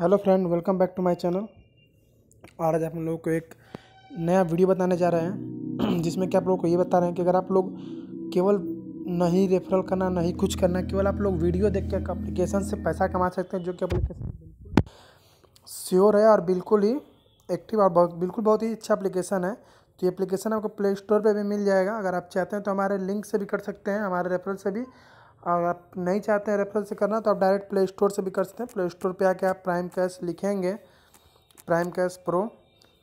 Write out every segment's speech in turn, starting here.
hello friend welcome back to my channel आज आप लोगों को एक नया वीडियो बताने जा रहे हैं जिसमें कि आप लोगों को ये बता रहे हैं कि अगर आप लोग केवल नहीं रेफरल करना नहीं कुछ करना केवल आप लोग वीडियो देख के अप्लीकेशन से पैसा कमा सकते हैं जो कि अप्लीकेशन बिल्कुल श्योर है और बिल्कुल ही एक्टिव और बहुत बिल्कुल बहुत ही अच्छा अप्लीकेशन है तो ये अप्लीकेशन आपको प्ले स्टोर पर भी मिल जाएगा अगर आप चाहते हैं तो हमारे लिंक से भी कर सकते हैं हमारे रेफरल से भी और आप नहीं चाहते हैं रेफरल से करना तो आप डायरेक्ट प्ले स्टोर से भी कर सकते हैं प्ले स्टोर पर आके आप प्राइम कैश लिखेंगे प्राइम कैश प्रो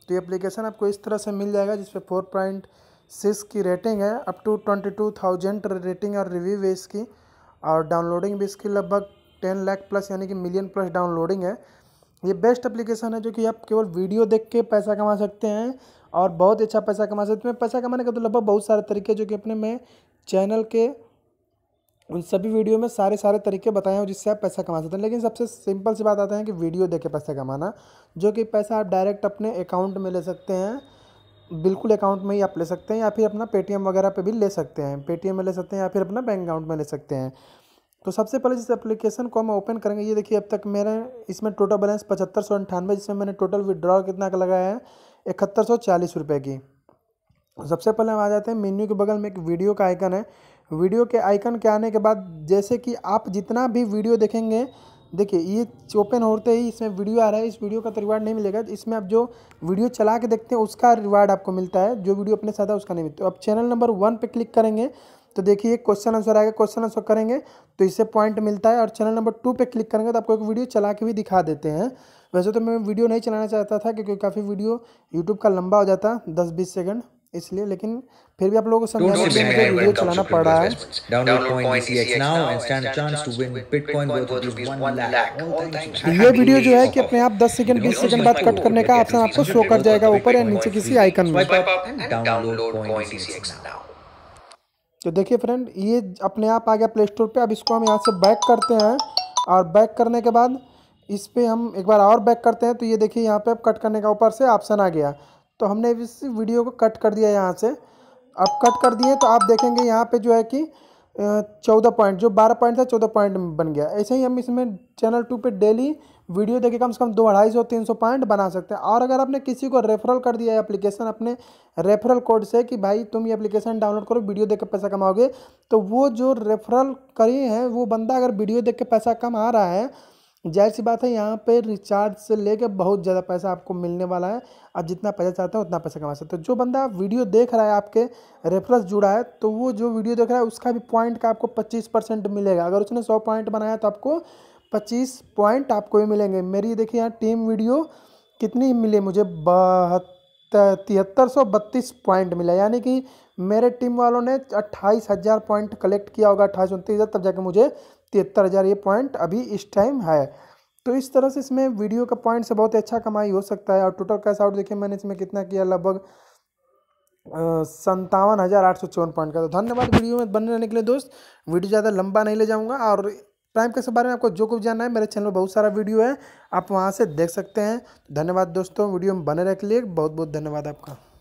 तो ये अप्लीकेशन आपको इस तरह से मिल जाएगा जिस पर फोर पॉइंट सिक्स की रेटिंग है up to twenty two thousand rating और रिव्यू है इसकी और डाउनलोडिंग भी इसकी लगभग टेन लाख प्लस यानी कि मिलियन प्लस डाउनलोडिंग है ये बेस्ट अप्लीकेशन है जो कि आप केवल वीडियो देख के पैसा कमा सकते हैं और बहुत अच्छा पैसा कमा सकते हैं पैसा कमाने का तो लगभग बहुत सारे तरीके जो कि अपने मैं चैनल के उन सभी वीडियो में सारे सारे तरीके बताए हैं जिससे आप पैसा कमा सकते हैं लेकिन सबसे सिंपल सी बात आते हैं कि वीडियो देखे के पैसा कमाना जो कि पैसा आप डायरेक्ट अपने अकाउंट में ले सकते हैं बिल्कुल अकाउंट में ही आप ले सकते हैं या फिर अपना पेटीएम वगैरह पे भी ले सकते हैं पेटीएम में ले सकते हैं या फिर अपना बैंक अकाउंट में ले सकते हैं तो सबसे पहले जिस एप्लीकेशन को हम ओपन करेंगे ये देखिए अब तक मेरे इसमें टोटल बैलेंस पचहत्तर सौ अंठानवे जिसमें मैंने टोटल विड्रॉल कितना का लगाया है इकहत्तर सौ चालीस रुपये की सबसे पहले हम आ जाते हैं मेन्यू के बगल में एक वीडियो का आइकन है वीडियो के आइकन के आने के बाद जैसे कि आप जितना भी वीडियो देखेंगे देखिए ये ओपन होते ही इसमें वीडियो आ रहा है इस वीडियो का तो रिवार्ड नहीं मिलेगा तो इसमें आप जो वीडियो चला के देखते हैं उसका रिवार्ड आपको मिलता है जो वीडियो अपने साथ है उसका नहीं मिलता तो अब चैनल नंबर वन पे क्लिक करेंगे तो देखिए क्वेश्चन आंसर आएगा क्वेश्चन आंसर करेंगे तो इससे पॉइंट मिलता है और चैनल नंबर टू पर क्लिक करेंगे तो आपको एक वीडियो चला के भी दिखा देते हैं वैसे तो मैं वीडियो नहीं चलाना चाहता था क्योंकि काफ़ी वीडियो यूट्यूब का लंबा हो जाता दस बीस सेकेंड इसलिए लेकिन फिर भी आप लोगों को समझ में समझाना कि मुझे वीडियो चलाना पड़ रहा है download coin now now and stand chance to win bitcoin worth rupees 1 lakh ये वीडियो जो है कि अपने आप 10 सेकंड 20 सेकंड बाद कट करने का ऑप्शन आपको शो कर जाएगा ऊपर या नीचे किसी आइकन में डाउनलोड कॉइन coin नाउ तो देखिए फ्रेंड ये अपने आप आ गया प्ले स्टोर पे अब इसको हम यहाँ से बैक करते हैं और बैक करने के बाद इस पर हम एक बार और बैक करते हैं तो ये देखिए यहाँ पे अब कट करने का ऊपर से ऑप्शन आ गया तो हमने इस वीडियो को कट कर दिया यहाँ से अब कट कर दिए तो आप देखेंगे यहाँ पे जो है कि चौदह पॉइंट जो बारह पॉइंट था चौदह पॉइंट बन गया ऐसे ही हम इसमें चैनल टू पे डेली वीडियो देखे कम से कम दो अढ़ाई सौ तीन सौ पॉइंट बना सकते हैं और अगर आपने किसी को रेफरल कर दिया है एप्लीकेशन अपने रेफरल कोड से कि भाई तुम ये एप्लीकेशन डाउनलोड करो वीडियो देख के पैसा कमाओगे तो वो जो रेफरल करी है वो बंदा अगर वीडियो देख के पैसा कमा रहा है जाहिर सी बात है यहाँ पे रिचार्ज से लेकर बहुत ज़्यादा पैसा आपको मिलने वाला है आप जितना पैसा चाहते हैं उतना पैसा कमा सकते हैं जो बंदा वीडियो देख रहा है आपके रेफरेंस जुड़ा है तो वो जो वीडियो देख रहा है उसका भी पॉइंट का आपको पच्चीस परसेंट मिलेगा अगर उसने सौ पॉइंट बनाया तो आपको पच्चीस पॉइंट आपको भी मिलेंगे मेरी देखिए यहाँ टीम वीडियो कितनी मिले मुझे बहत्तर तिहत्तर सौ बत्तीस पॉइंट मिला यानी कि मेरे टीम वालों ने अट्ठाईस हज़ार पॉइंट कलेक्ट किया होगा अट्ठाईस उनतीस हज़ार तब जाके मुझे तिहत्तर हज़ार ये पॉइंट अभी इस टाइम है तो इस तरह से इसमें वीडियो का पॉइंट से बहुत अच्छा कमाई हो सकता है और टोटल कैश आउट देखिए मैंने इसमें कितना किया लगभग संतावन हज़ार आठ सौ चौवन पॉइंट का तो धन्यवाद वीडियो में बने रहने के लिए दोस्त वीडियो ज़्यादा लंबा नहीं ले जाऊँगा और प्राइम के बारे में आपको जो कुछ जानना है मेरे चैनल में बहुत सारा वीडियो है आप वहाँ से देख सकते हैं धन्यवाद दोस्तों वीडियो में बने रहने के लिए बहुत बहुत धन्यवाद आपका